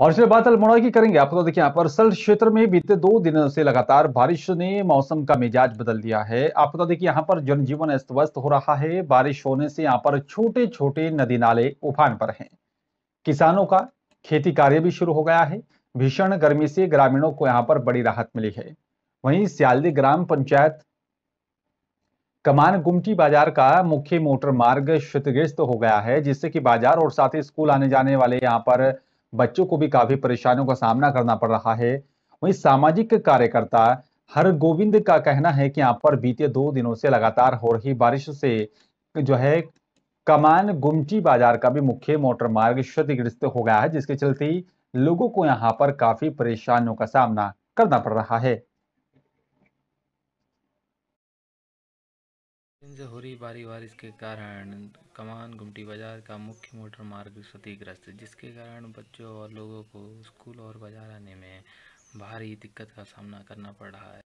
और इसलिए बात अल्मोड़ा की करेंगे आपको तो देखिए यहाँ पर सल क्षेत्र में बीते दो दिनों से लगातार बारिश ने मौसम का मिजाज बदल दिया है आपको तो देखिए यहाँ पर जनजीवन अस्त व्यस्त हो रहा है बारिश होने से यहाँ पर छोटे छोटे नदी नाले उफान पर हैं किसानों का खेती कार्य भी शुरू हो गया है भीषण गर्मी से ग्रामीणों को यहाँ पर बड़ी राहत मिली है वहीं सियालदी ग्राम पंचायत कमान गुमटी बाजार का मुख्य मोटर मार्ग क्षतिग्रस्त हो गया है जिससे कि बाजार और साथ ही स्कूल आने जाने वाले यहाँ पर बच्चों को भी काफी परेशानियों का सामना करना पड़ रहा है वहीं सामाजिक कार्यकर्ता हर गोविंद का कहना है कि यहाँ पर बीते दो दिनों से लगातार हो रही बारिश से जो है कमान गुमची बाजार का भी मुख्य मोटर मार्ग क्षतिग्रस्त हो गया है जिसके चलते लोगों को यहाँ पर काफी परेशानियों का सामना करना पड़ रहा है से हो रही भारी बारिश के कारण कमान गुमटी बाजार का मुख्य मोटर मार्ग क्षतिग्रस्त जिसके कारण बच्चों और लोगों को स्कूल और बाजार आने में भारी दिक्कत का सामना करना पड़ रहा है